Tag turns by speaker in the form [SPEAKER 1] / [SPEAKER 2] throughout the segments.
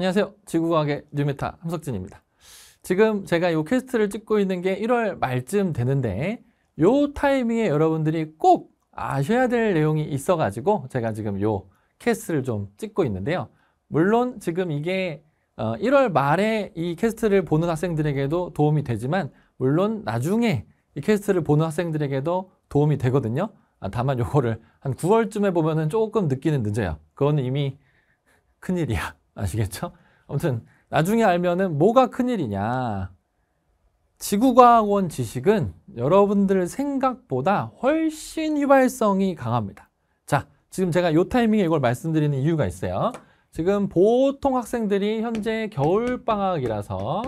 [SPEAKER 1] 안녕하세요. 지구과학의 뉴메타 함석진입니다. 지금 제가 이 퀘스트를 찍고 있는 게 1월 말쯤 되는데 이 타이밍에 여러분들이 꼭 아셔야 될 내용이 있어가지고 제가 지금 이 퀘스트를 좀 찍고 있는데요. 물론 지금 이게 1월 어, 말에 이 퀘스트를 보는 학생들에게도 도움이 되지만 물론 나중에 이 퀘스트를 보는 학생들에게도 도움이 되거든요. 아, 다만 요거를 한 9월쯤에 보면은 조금 느끼는 늦어요. 그건 이미 큰일이야. 아시겠죠? 아무튼 나중에 알면은 뭐가 큰일이냐. 지구과학원 지식은 여러분들 생각보다 훨씬 휘발성이 강합니다. 자, 지금 제가 요 타이밍에 이걸 말씀드리는 이유가 있어요. 지금 보통 학생들이 현재 겨울방학이라서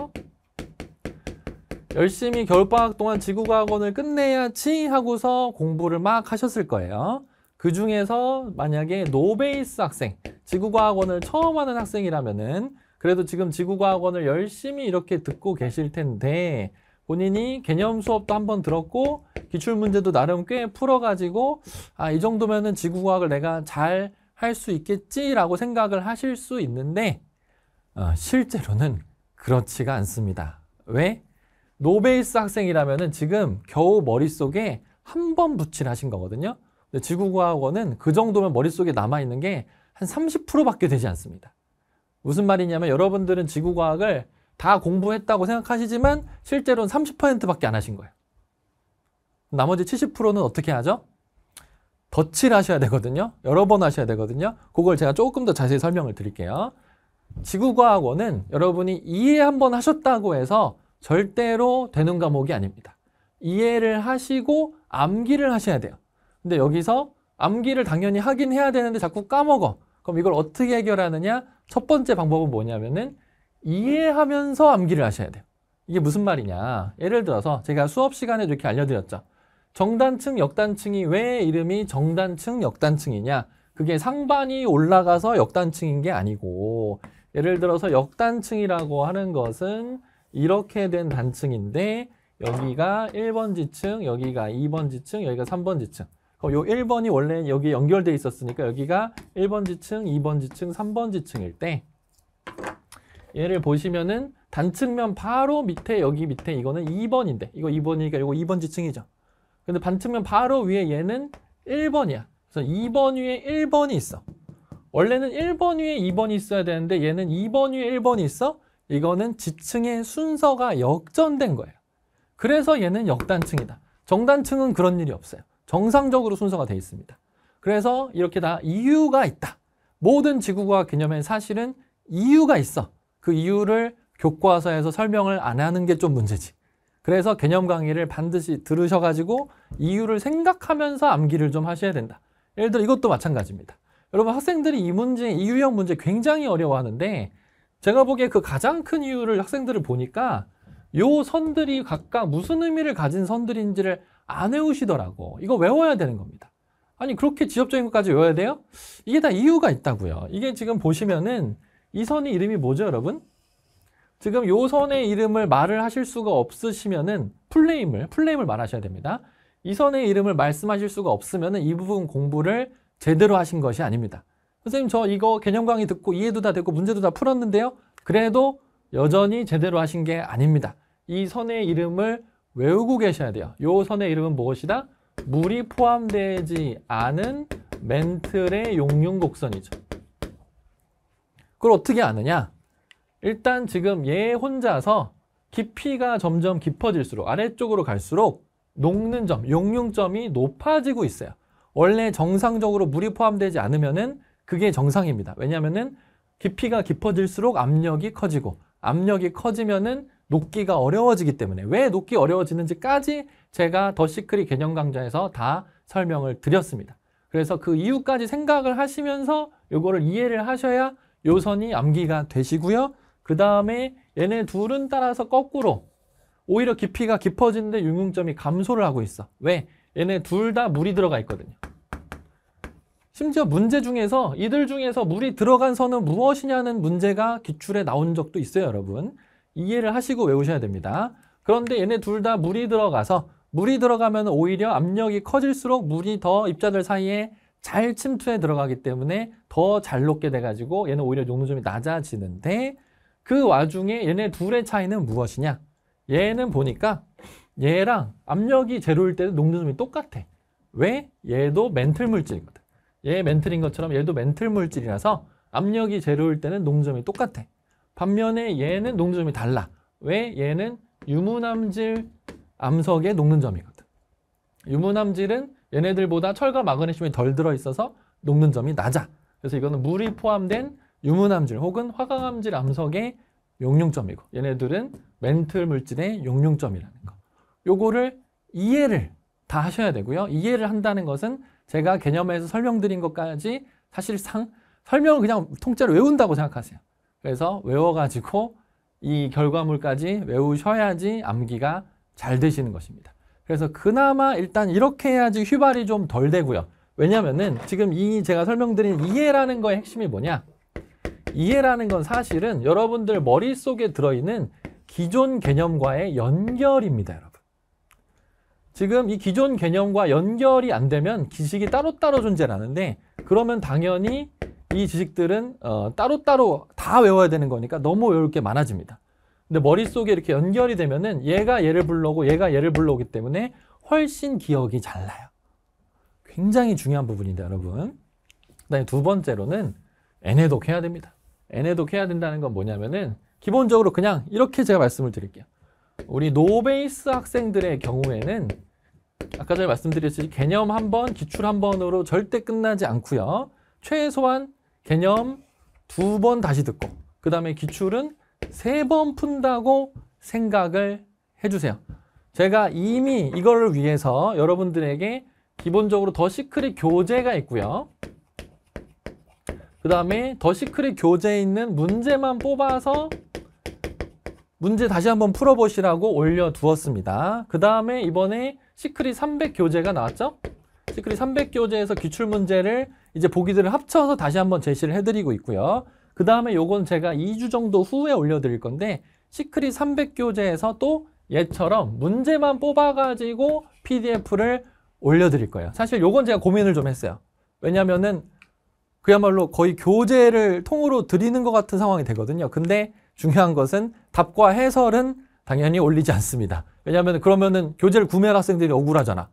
[SPEAKER 1] 열심히 겨울방학 동안 지구과학원을 끝내야지 하고서 공부를 막 하셨을 거예요. 그 중에서 만약에 노베이스 학생, 지구과학원을 처음 하는 학생이라면은 그래도 지금 지구과학원을 열심히 이렇게 듣고 계실 텐데 본인이 개념 수업도 한번 들었고 기출문제도 나름 꽤 풀어가지고 아 이 정도면은 지구과학을 내가 잘 할 수 있겠지라고 생각을 하실 수 있는데 어, 실제로는 그렇지가 않습니다. 왜? 노베이스 학생이라면 지금 겨우 머릿속에 한 번 붙일 하신 거거든요. 근데 지구과학원은 그 정도면 머릿속에 남아있는 게한 30%밖에 되지 않습니다. 무슨 말이냐면 여러분들은 지구과학을 다 공부했다고 생각하시지만 실제로는 30%밖에 안 하신 거예요. 나머지 70%는 어떻게 하죠? 덧칠 하셔야 되거든요. 여러 번 하셔야 되거든요. 그걸 제가 조금 더 자세히 설명을 드릴게요. 지구과학원은 여러분이 이해 한번 하셨다고 해서 절대로 되는 과목이 아닙니다. 이해를 하시고 암기를 하셔야 돼요. 근데 여기서 암기를 당연히 하긴 해야 되는데 자꾸 까먹어. 그럼 이걸 어떻게 해결하느냐? 첫 번째 방법은 뭐냐면은 이해하면서 암기를 하셔야 돼요. 이게 무슨 말이냐? 예를 들어서 제가 수업 시간에 이렇게 알려드렸죠. 정단층, 역단층이 왜 이름이 정단층, 역단층이냐? 그게 상반이 올라가서 역단층인 게 아니고 예를 들어서 역단층이라고 하는 것은 이렇게 된 단층인데 여기가 1번 지층, 여기가 2번 지층, 여기가 3번 지층 어, 요 1번이 원래 여기 연결돼 있었으니까 여기가 1번 지층, 2번 지층, 3번 지층일 때 얘를 보시면은 단층면 바로 밑에 여기 밑에 이거는 2번인데 이거 2번이니까 이거 2번 지층이죠. 근데 반측면 바로 위에 얘는 1번이야. 그래서 2번 위에 1번이 있어. 원래는 1번 위에 2번이 있어야 되는데 얘는 2번 위에 1번이 있어. 이거는 지층의 순서가 역전된 거예요. 그래서 얘는 역단층이다. 정단층은 그런 일이 없어요. 정상적으로 순서가 되어 있습니다. 그래서 이렇게 다 이유가 있다. 모든 지구과학 개념엔 사실은 이유가 있어. 그 이유를 교과서에서 설명을 안 하는 게 좀 문제지. 그래서 개념 강의를 반드시 들으셔가지고 이유를 생각하면서 암기를 좀 하셔야 된다. 예를 들어 이것도 마찬가지입니다. 여러분 학생들이 이 문제, 이유형 문제 굉장히 어려워하는데 제가 보기에 그 가장 큰 이유를 학생들을 보니까 요 선들이 각각 무슨 의미를 가진 선들인지를 안 외우시더라고. 이거 외워야 되는 겁니다. 아니 그렇게 지엽적인 것까지 외워야 돼요? 이게 다 이유가 있다고요. 이게 지금 보시면은 이선의 이름이 뭐죠 여러분? 지금 요 선의 이름을 말을 하실 수가 없으시면은 플레임을 플레임을 말하셔야 됩니다. 이 선의 이름을 말씀하실 수가 없으면은 이 부분 공부를 제대로 하신 것이 아닙니다. 선생님 저 이거 개념 강의 듣고 이해도 다 됐고 문제도 다 풀었는데요. 그래도 여전히 제대로 하신 게 아닙니다. 이 선의 이름을 외우고 계셔야 돼요. 요 선의 이름은 무엇이다? 물이 포함되지 않은 멘틀의 용융 곡선이죠. 그걸 어떻게 아느냐? 일단 지금 얘 혼자서 깊이가 점점 깊어질수록 아래쪽으로 갈수록 녹는 점, 용융점이 높아지고 있어요. 원래 정상적으로 물이 포함되지 않으면은 그게 정상입니다. 왜냐하면 깊이가 깊어질수록 압력이 커지고 압력이 커지면은 녹기가 어려워지기 때문에 왜 녹기 어려워지는지까지 제가 더 시크릿 개념 강좌에서 다 설명을 드렸습니다. 그래서 그 이유까지 생각을 하시면서 이거를 이해를 하셔야 요선이 암기가 되시고요. 그 다음에 얘네 둘은 따라서 거꾸로 오히려 깊이가 깊어지는데 융융점이 감소를 하고 있어. 왜? 얘네 둘 다 물이 들어가 있거든요. 심지어 문제 중에서 이들 중에서 물이 들어간 선은 무엇이냐는 문제가 기출에 나온 적도 있어요 여러분 이해를 하시고 외우셔야 됩니다. 그런데 얘네 둘 다 물이 들어가서 물이 들어가면 오히려 압력이 커질수록 물이 더 입자들 사이에 잘 침투해 들어가기 때문에 더 잘 녹게 돼가지고 얘는 오히려 용도점이 낮아지는데 그 와중에 얘네 둘의 차이는 무엇이냐? 얘는 보니까 얘랑 압력이 제로일 때도 농도점이 똑같아. 왜? 얘도 멘틀 물질이거든. 얘 멘틀인 것처럼 얘도 멘틀 물질이라서 압력이 제로일 때는 농도점이 똑같아. 반면에 얘는 녹는 점이 달라. 왜? 얘는 유무남질 암석의 녹는 점이거든. 유무남질은 얘네들보다 철과 마그네슘이 덜 들어있어서 녹는 점이 낮아. 그래서 이거는 물이 포함된 유무남질 혹은 화강암질 암석의 용융점이고 얘네들은 멘틀 물질의 용융점이라는 거. 요거를 이해를 다 하셔야 되고요. 이해를 한다는 것은 제가 개념에서 설명드린 것까지 사실상 설명을 그냥 통째로 외운다고 생각하세요. 그래서 외워가지고 이 결과물까지 외우셔야지 암기가 잘 되시는 것입니다. 그래서 그나마 일단 이렇게 해야지 휘발이 좀 덜 되고요. 왜냐면은 지금 이 제가 설명드린 이해라는 거의 핵심이 뭐냐? 이해라는 건 사실은 여러분들 머릿속에 들어있는 기존 개념과의 연결입니다, 여러분. 지금 이 기존 개념과 연결이 안 되면 기식이 따로따로 존재하는데 그러면 당연히 이 지식들은 어, 따로따로 다 외워야 되는 거니까 너무 외울 게 많아집니다. 근데 머릿속에 이렇게 연결이 되면은 얘가 얘를 불러오고 얘가 얘를 불러오기 때문에 훨씬 기억이 잘 나요. 굉장히 중요한 부분인데 여러분. 그다음에 두 번째로는 애해독 해야 됩니다. 애해독 해야 된다는 건 뭐냐면은 기본적으로 그냥 이렇게 제가 말씀을 드릴게요. 우리 노베이스 학생들의 경우에는 아까 전에 말씀드렸듯이 개념 한 번, 기출 한 번으로 절대 끝나지 않고요. 최소한 개념 두 번 다시 듣고 그 다음에 기출은 세 번 푼다고 생각을 해주세요. 제가 이미 이걸 위해서 여러분들에게 기본적으로 더 시크릿 교재가 있고요. 그 다음에 더 시크릿 교재에 있는 문제만 뽑아서 문제 다시 한번 풀어보시라고 올려두었습니다. 그 다음에 이번에 시크릿 300 교재가 나왔죠? 시크릿 300 교재에서 기출문제를 이제 보기들을 합쳐서 다시 한번 제시를 해드리고 있고요. 그 다음에 요건 제가 2주 정도 후에 올려드릴 건데 시크릿 300교재에서 또 얘처럼 문제만 뽑아가지고 PDF를 올려드릴 거예요. 사실 요건 제가 고민을 좀 했어요. 왜냐면은 그야말로 거의 교재를 통으로 드리는 것 같은 상황이 되거든요. 근데 중요한 것은 답과 해설은 당연히 올리지 않습니다. 왜냐하면 그러면은 교재를 구매할 학생들이 억울하잖아.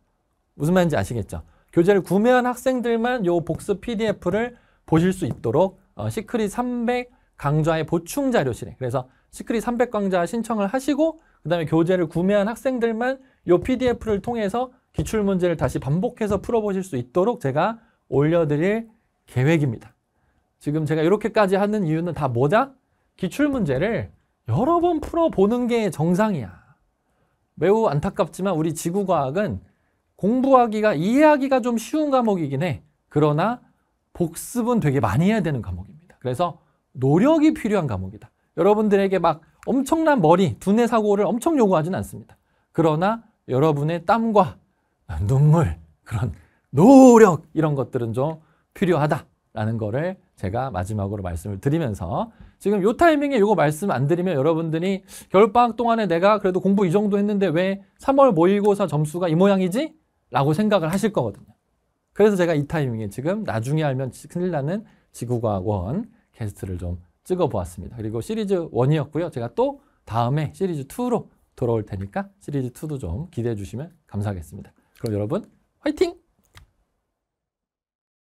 [SPEAKER 1] 무슨 말인지 아시겠죠? 교재를 구매한 학생들만 요 복습 PDF를 보실 수 있도록 어, 시크릿 300 강좌의 보충 자료실에 그래서 시크릿 300 강좌 신청을 하시고 그 다음에 교재를 구매한 학생들만 요 PDF를 통해서 기출문제를 다시 반복해서 풀어보실 수 있도록 제가 올려드릴 계획입니다. 지금 제가 이렇게까지 하는 이유는 다 뭐다? 기출문제를 여러 번 풀어보는 게 정상이야. 매우 안타깝지만 우리 지구과학은 공부하기가, 이해하기가 좀 쉬운 과목이긴 해. 그러나 복습은 되게 많이 해야 되는 과목입니다. 그래서 노력이 필요한 과목이다. 여러분들에게 막 엄청난 머리, 두뇌 사고를 엄청 요구하진 않습니다. 그러나 여러분의 땀과 눈물, 그런 노력 이런 것들은 좀 필요하다라는 거를 제가 마지막으로 말씀을 드리면서 지금 요 타이밍에 이거 말씀 안 드리면 여러분들이 겨울방학 동안에 내가 그래도 공부 이 정도 했는데 왜 3월 모의고사 점수가 이 모양이지? 라고 생각을 하실 거거든요. 그래서 제가 이 타이밍에 지금 나중에 알면 큰일 나는 지구과학원 게스트를 좀 찍어보았습니다. 그리고 시리즈 1이었고요. 제가 또 다음에 시리즈 2로 돌아올 테니까 시리즈 2도 좀 기대해 주시면 감사하겠습니다. 그럼 여러분 화이팅!